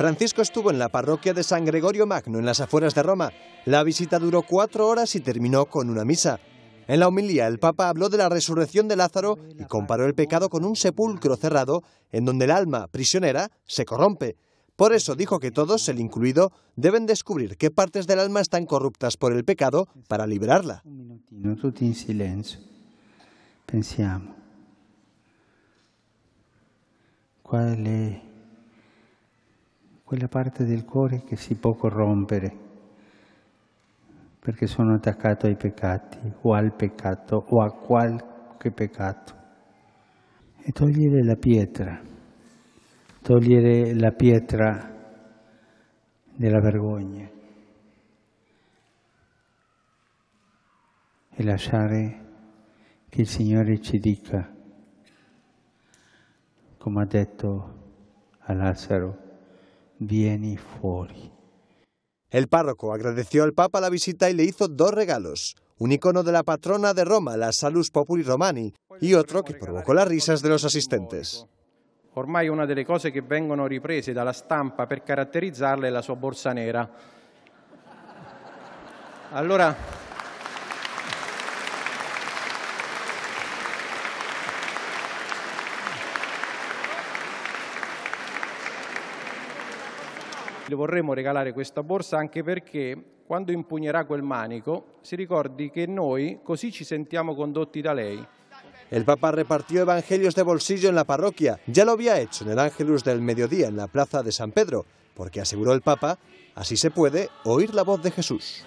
Francisco estuvo en la parroquia de San Gregorio Magno, en las afueras de Roma. La visita duró cuatro horas y terminó con una misa. En la homilía, el Papa habló de la resurrección de Lázaro y comparó el pecado con un sepulcro cerrado en donde el alma prisionera se corrompe. Por eso dijo que todos, el incluido, deben descubrir qué partes del alma están corruptas por el pecado para liberarla. Un silencio. ¿Cuál quella parte del cuore che si può corrompere perché sono attaccato ai peccati o al peccato o a qualche peccato. E togliere la pietra, togliere la pietra della vergogna e lasciare che il Signore ci dica, come ha detto a Lazzaro, vieni fuori. El párroco agradeció al Papa la visita y le hizo dos regalos, un icono de la patrona de Roma, la Salus Populi Romani, y otro que provocó las risas de los asistentes. Ormai una de delle cose che vengono riprese dalla stampa per para è la sua borsa nera. Allora, Le vorremmo regalar esta borsa también porque cuando impugnerà quel manico si ricordi che noi così ci sentiamo condotti da lei. El Papa repartió evangelios de bolsillo en la parroquia. Ya lo había hecho en el Ángelus del mediodía en la plaza de San Pedro, porque aseguró el Papa, así se puede oír la voz de Jesús.